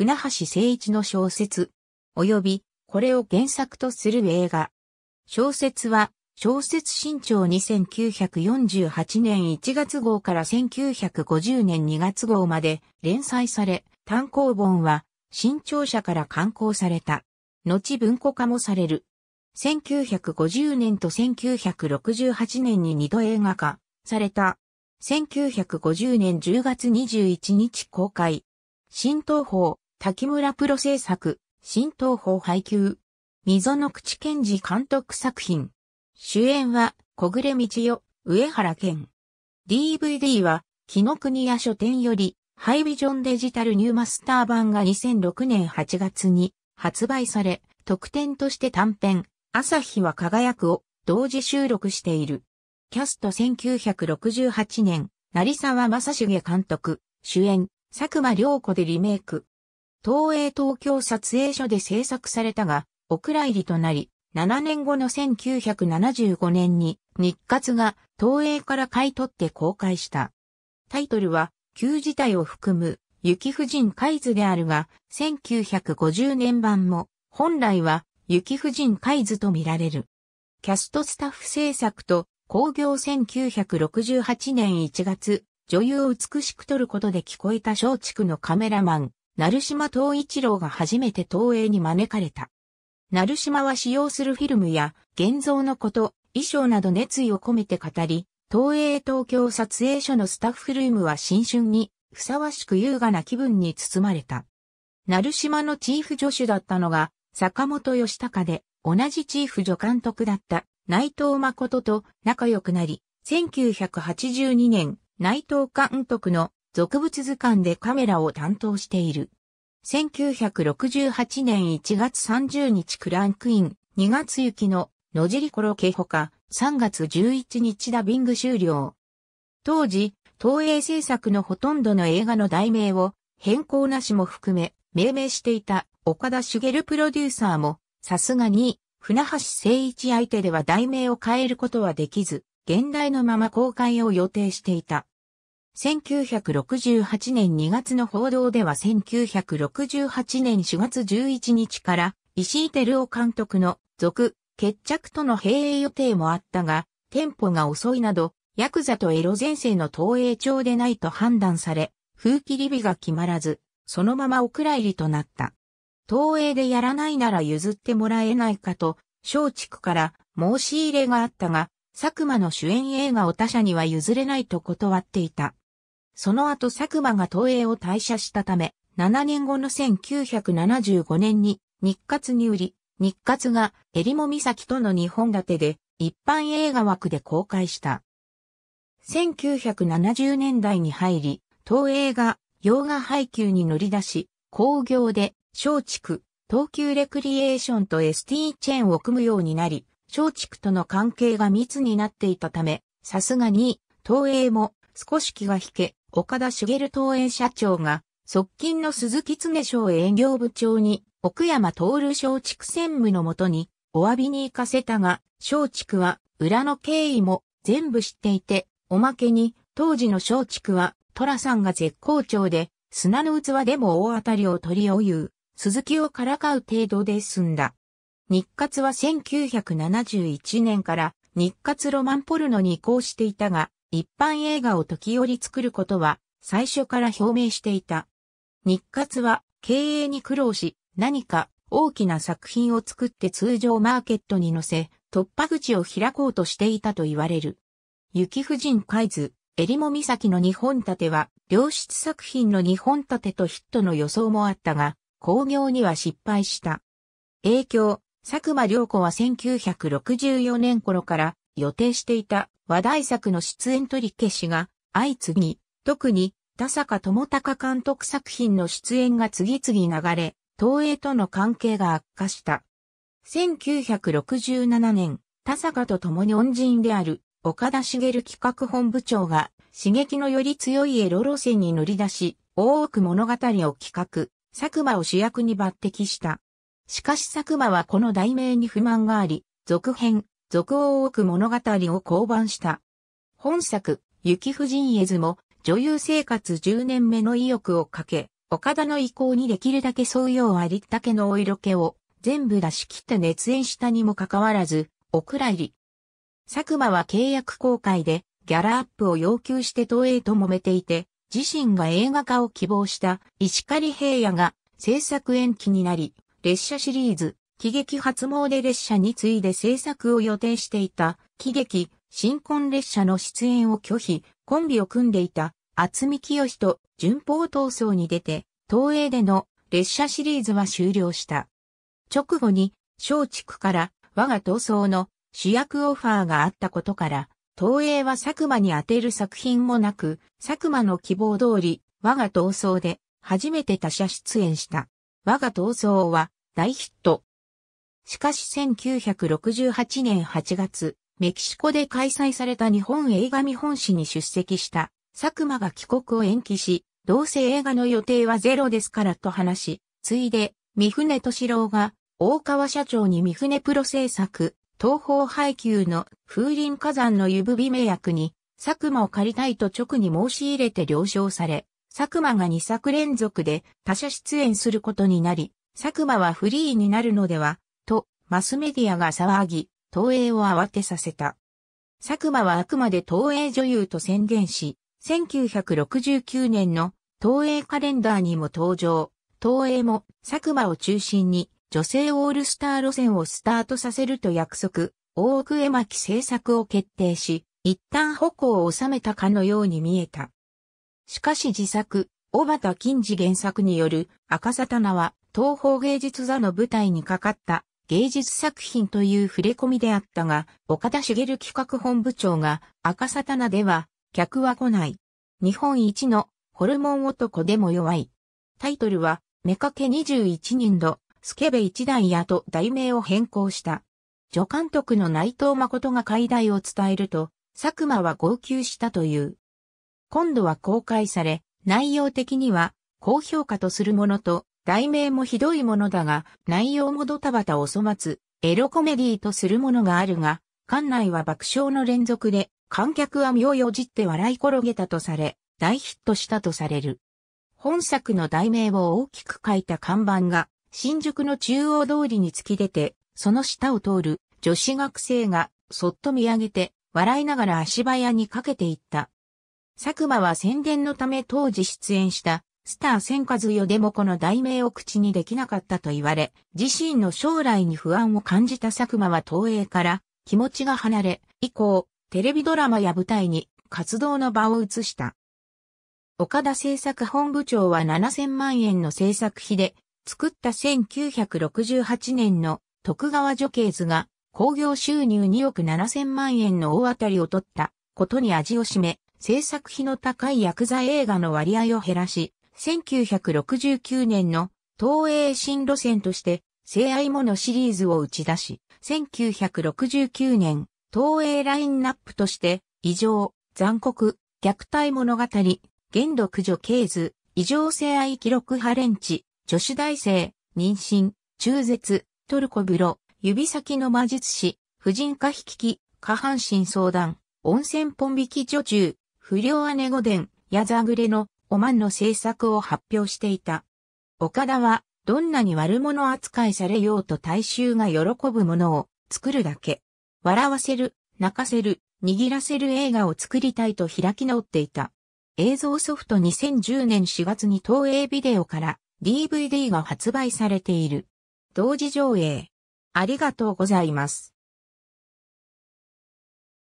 船橋誠一の小説、及びこれを原作とする映画。小説は、小説新潮2948年1月号から1950年2月号まで連載され、単行本は新潮社から刊行された。後文庫化もされる。1950年と1968年に2度映画化された。1950年10月21日公開。新東宝滝村プロ制作、新東宝配給。溝の口賢治監督作品。主演は、小暮道代、上原健。DVD は、木の国屋書店より、ハイビジョンデジタルニューマスター版が2006年8月に発売され、特典として短編、朝日は輝くを同時収録している。キャスト1968年、成沢正重監督、主演、佐久間良子でリメイク。東映東京撮影所で制作されたが、お蔵入りとなり、7年後の1975年に日活が東映から買い取って公開した。タイトルは、旧事態を含む、雪婦人海図であるが、1950年版も、本来は、雪婦人海図と見られる。キャストスタッフ制作と、工業1968年1月、女優を美しく撮ることで聞こえた松竹のカメラマン、成島東一郎が初めて東映に招かれた。成島は使用するフィルムや、現像のこと、衣装など熱意を込めて語り、東映東京撮影所のスタッフルームは新春に、ふさわしく優雅な気分に包まれた。成島のチーフ助手だったのが、坂本義隆で、同じチーフ助監督だった内藤誠と仲良くなり、1982年、内藤監督の俗物図鑑でカメラを担当している。1968年1月30日クランクイン、2月行きの野尻コロケほか、3月11日ダビング終了。当時、東映制作のほとんどの映画の題名を変更なしも含め命名していた岡田茂プロデューサーも、さすがに船橋誠一相手では題名を変えることはできず、現代のまま公開を予定していた。1968年2月の報道では1968年4月11日から石井照夫監督の続決着との閉営予定もあったが、テンポが遅いなど、ヤクザとエロ前世の投影帳でないと判断され、風切り日が決まらず、そのままお蔵入りとなった。投影でやらないなら譲ってもらえないかと、松竹から申し入れがあったが、佐久間の主演映画を他社には譲れないと断っていた。その後佐久間が東映を退社したため、7年後の1975年に日活に売り、日活が襟裳岬との日本立てで一般映画枠で公開した。1970年代に入り、東映が洋画配給に乗り出し、工業で松竹、東急レクリエーションと ST チェーンを組むようになり、松竹との関係が密になっていたため、さすがに東映も少し気が引け、岡田茂東映社長が、側近の鈴木常省営業部長に、奥山徹松竹専務のもとに、お詫びに行かせたが、松竹は、裏の経緯も全部知っていて、おまけに、当時の松竹は、寅さんが絶好調で、砂の器でも大当たりを取りを言う、鈴木をからかう程度で済んだ。日活は1971年から日活ロマンポルノに移行していたが、一般映画を時折作ることは最初から表明していた。日活は経営に苦労し、何か大きな作品を作って通常マーケットに乗せ、突破口を開こうとしていたと言われる。雪婦人海図、襟裳岬の日本立ては、良質作品の日本立てとヒットの予想もあったが、興行には失敗した。影響、佐久間良子は1964年頃から予定していた話題作の出演取り消しが相次ぎ、特に田坂智隆監督作品の出演が次々流れ、東映との関係が悪化した。1967年、田坂と共に恩人である岡田茂企画本部長が刺激のより強いエロ路線に乗り出し、大奥物語を企画、佐久間を主役に抜擢した。しかし佐久間はこの題名に不満があり、続編、続を多く物語を降板した。本作、雪夫人絵図も、女優生活10年目の意欲をかけ、岡田の意向にできるだけ沿うようありったけのお色気を、全部出し切って熱演したにもかかわらず、お蔵入り。佐久間は契約公開で、ギャラアップを要求して東映と揉めていて、自身が映画化を希望した石狩平野が制作延期になり、列車シリーズ、喜劇初詣列車に次いで制作を予定していた、喜劇、新婚列車の出演を拒否、コンビを組んでいた、厚見清と順法闘争に出て、東映での列車シリーズは終了した。直後に、松竹から我が闘争の主役オファーがあったことから、東映は佐久間に当てる作品もなく、佐久間の希望通り、我が闘争で初めて他社出演した。我が闘争は大ヒット、しかし1968年8月、メキシコで開催された日本映画見本誌に出席した佐久間が帰国を延期し、どうせ映画の予定はゼロですからと話し、ついで、三船敏郎が大川社長に三船プロ制作、東方配給の風林火山の湯吹名役に佐久間を借りたいと直に申し入れて了承され、佐久間が2作連続で他社出演することになり、佐久間はフリーになるのではマスメディアが騒ぎ、東映を慌てさせた。佐久間はあくまで東映女優と宣言し、1969年の東映カレンダーにも登場、東映も佐久間を中心に女性オールスター路線をスタートさせると約束、大奥絵巻制作を決定し、一旦歩行を収めたかのように見えた。しかし自作、小畑金次原作による赤沙棚は東方芸術座の舞台にかかった芸術作品という触れ込みであったが、岡田茂企画本部長が赤沙棚では客は来ない。日本一のホルモン男でも弱い。タイトルは、めかけ21人度、スケベ一代やと題名を変更した。助監督の内藤誠が解題を伝えると、佐久間は号泣したという。今度は公開され、内容的には高評価とするものと、題名もひどいものだが、内容もドタバタを粗末、エロコメディーとするものがあるが、館内は爆笑の連続で、観客は身をよじって笑い転げたとされ、大ヒットしたとされる。本作の題名を大きく書いた看板が、新宿の中央通りに突き出て、その下を通る女子学生が、そっと見上げて、笑いながら足早にかけていった。佐久間は宣伝のため当時出演したスター千和代でもこの題名を口にできなかったと言われ、自身の将来に不安を感じた佐久間は東映から気持ちが離れ、以降、テレビドラマや舞台に活動の場を移した。岡田製作本部長は7000万円の制作費で作った1968年の徳川女系図が興行収入2億7000万円の大当たりを取ったことに味を占め、制作費の高い薬剤映画の割合を減らし、1969年の東映新路線として、性愛ものシリーズを打ち出し、1969年、東映ラインナップとして、異常、残酷、虐待物語、限度駆除ケーズ、異常性愛記録ハレンチ、女子大生、妊娠、中絶、トルコ風呂、指先の魔術師、婦人科引き、下半身相談、温泉ポン引き女中、不良姉御殿、矢ざぐれのおまんの政策を発表していた。岡田は、どんなに悪者扱いされようと大衆が喜ぶものを作るだけ。笑わせる、泣かせる、握らせる映画を作りたいと開き直っていた。映像ソフト2010年4月に東映ビデオから DVD が発売されている。同時上映。ありがとうございます。